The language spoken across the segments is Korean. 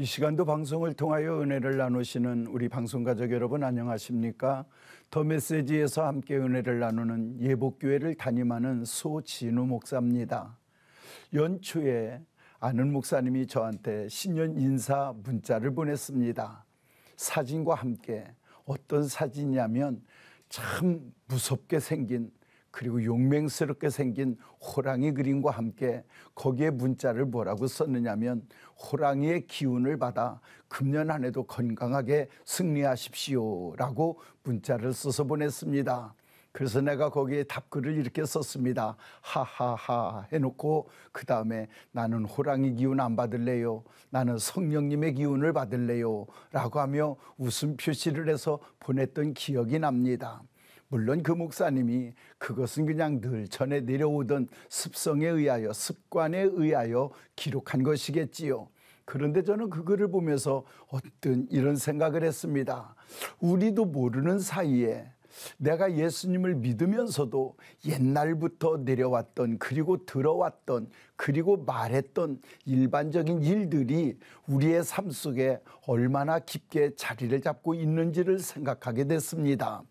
이 시간도 방송을 통하여 은혜를 나누시는 우리 방송 가족 여러분 안녕하십니까? 더 메시지에서 함께 은혜를 나누는 예복교회를 담임하는 소진우 목사입니다. 연초에 아는 목사님이 저한테 신년 인사 문자를 보냈습니다. 사진과 함께 어떤 사진이냐면 참 무섭게 생긴 그리고 용맹스럽게 생긴 호랑이 그림과 함께 거기에 문자를 뭐라고 썼느냐면 호랑이의 기운을 받아 금년 안에도 건강하게 승리하십시오라고 문자를 써서 보냈습니다. 그래서 내가 거기에 답글을 이렇게 썼습니다. 하하하 해놓고 그 다음에 나는 호랑이 기운 안 받을래요. 나는 성령님의 기운을 받을래요. 라고 하며 웃음 표시를 해서 보냈던 기억이 납니다. 물론 그 목사님이 그것은 그냥 늘 전에 내려오던 습성에 의하여 습관에 의하여 기록한 것이겠지요. 그런데 저는 그 글을 보면서 어떤 이런 생각을 했습니다. 우리도 모르는 사이에 내가 예수님을 믿으면서도 옛날부터 내려왔던 그리고 들어왔던 그리고 말했던 일반적인 일들이 우리의 삶 속에 얼마나 깊게 자리를 잡고 있는지를 생각하게 됐습니다.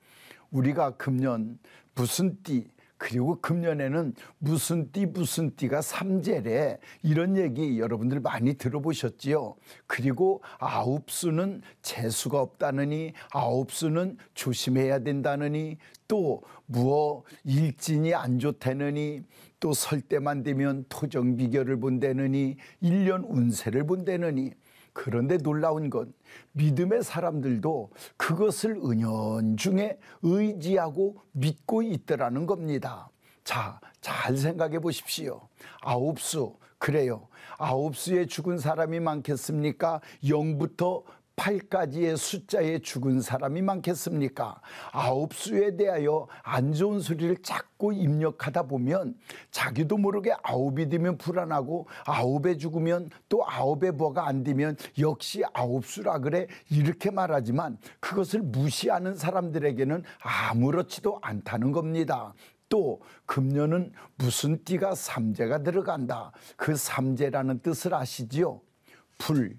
우리가 금년 무슨 띠 그리고 금년에는 무슨 띠 무슨 띠가 삼재래 이런 얘기 여러분들 많이 들어보셨지요. 그리고 아홉 수는 재수가 없다느니 아홉 수는 조심해야 된다느니 또 무어 일진이 안 좋다느니 또 설 때만 되면 토정 비결을 본다느니 일년 운세를 본다느니 그런데 놀라운 건 믿음의 사람들도 그것을 은연중에 의지하고 믿고 있더라는 겁니다. 자, 잘 생각해 보십시오. 아홉 수, 그래요. 아홉 수에 죽은 사람이 많겠습니까? 영부터 8까지의 숫자에 죽은 사람이 많겠습니까? 아홉 수에 대하여 안 좋은 소리를 자꾸 입력하다 보면 자기도 모르게 아홉이 되면 불안하고 아홉에 죽으면 또 아홉에 뭐가 안 되면 역시 아홉 수라 그래 이렇게 말하지만 그것을 무시하는 사람들에게는 아무렇지도 않다는 겁니다. 또 금년은 무슨 띠가 삼재가 들어간다. 그 삼재라는 뜻을 아시지요? 불,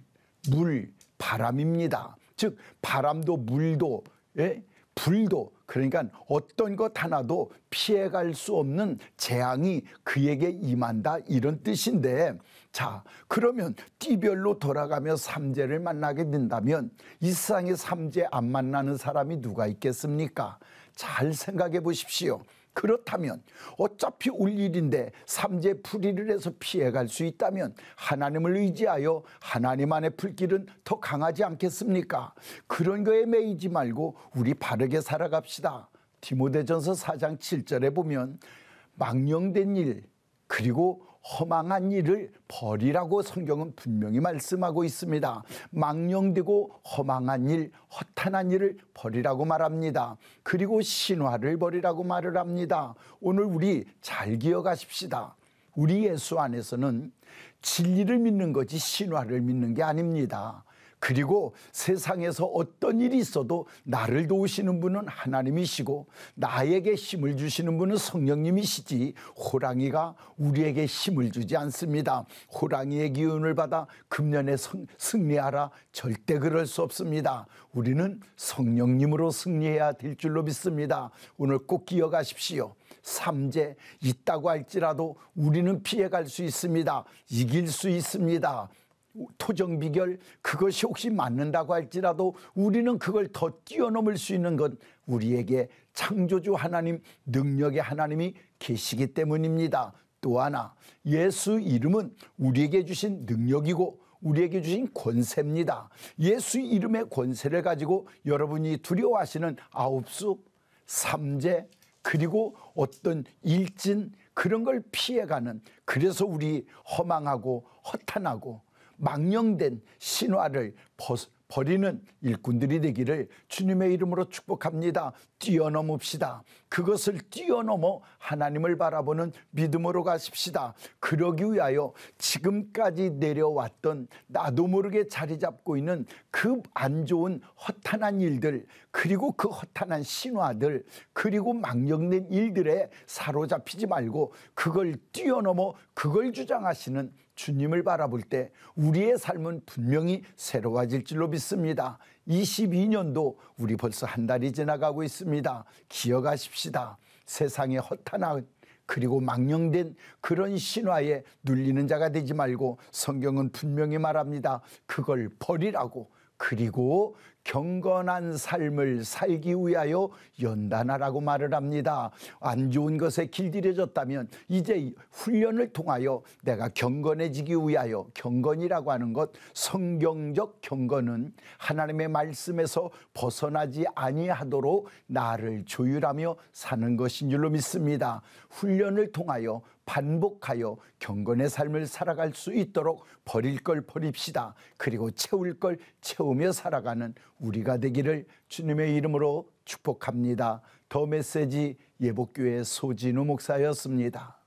물, 바람입니다. 즉 바람도 물도 예? 불도 그러니까 어떤 것 하나도 피해갈 수 없는 재앙이 그에게 임한다 이런 뜻인데 자 그러면 띠별로 돌아가며 삼재를 만나게 된다면 이 세상에 삼재 안 만나는 사람이 누가 있겠습니까? 잘 생각해 보십시오. 그렇다면 어차피 울 일인데 삼재 불의를 해서 피해갈 수 있다면 하나님을 의지하여 하나님 안의 불길은 더 강하지 않겠습니까? 그런 거에 매이지 말고 우리 바르게 살아갑시다. 디모데전서 4장 7절에 보면 망령된 일 그리고 허망한 일을 버리라고 성경은 분명히 말씀하고 있습니다. 망령되고 허망한 일, 허탄한 일을 버리라고 말합니다. 그리고 신화를 버리라고 말을 합니다. 오늘 우리 잘 기억하십시다. 우리 예수 안에서는 진리를 믿는 거지 신화를 믿는 게 아닙니다. 그리고 세상에서 어떤 일이 있어도 나를 도우시는 분은 하나님이시고 나에게 힘을 주시는 분은 성령님이시지 호랑이가 우리에게 힘을 주지 않습니다. 호랑이의 기운을 받아 금년에 성, 승리하라 절대 그럴 수 없습니다. 우리는 성령님으로 승리해야 될 줄로 믿습니다. 오늘 꼭 기억하십시오. 삼재 있다고 할지라도 우리는 피해갈 수 있습니다. 이길 수 있습니다. 토정 비결 그것이 혹시 맞는다고 할지라도 우리는 그걸 더 뛰어넘을 수 있는 건 우리에게 창조주 하나님 능력의 하나님이 계시기 때문입니다. 또 하나 예수 이름은 우리에게 주신 능력이고 우리에게 주신 권세입니다. 예수 이름의 권세를 가지고 여러분이 두려워하시는 아홉수, 삼재, 그리고 어떤 일진 그런 걸 피해가는 그래서 우리 허망하고 허탄하고 망령된 신화를 벗, 버리는 일꾼들이 되기를 주님의 이름으로 축복합니다. 뛰어넘읍시다. 그것을 뛰어넘어 하나님을 바라보는 믿음으로 가십시다. 그러기 위하여 지금까지 내려왔던 나도 모르게 자리 잡고 있는 그 안 좋은 허탄한 일들, 그리고 그 허탄한 신화들, 그리고 망령된 일들에 사로잡히지 말고 그걸 뛰어넘어 그걸 주장하시는 주님을 바라볼 때 우리의 삶은 분명히 새로워질 줄로 믿습니다. 있습니다. 22년도 우리 벌써 한 달이 지나가고 있습니다. 기억하십시다. 세상의 허탄한 그리고 망령된 그런 신화에 눌리는 자가 되지 말고 성경은 분명히 말합니다. 그걸 버리라고 그리고 경건한 삶을 살기 위하여 연단하라고 말을 합니다. 안 좋은 것에 길들여졌다면 이제 훈련을 통하여 내가 경건해지기 위하여 경건이라고 하는 것 성경적 경건은 하나님의 말씀에서 벗어나지 아니하도록 나를 조율하며 사는 것인 줄로 믿습니다. 훈련을 통하여 반복하여 경건의 삶을 살아갈 수 있도록 버릴 걸 버립시다. 그리고 채울 걸 채우며 살아가는 우리가 되기를 주님의 이름으로 축복합니다. 더 메시지 예복교회 소진우 목사였습니다.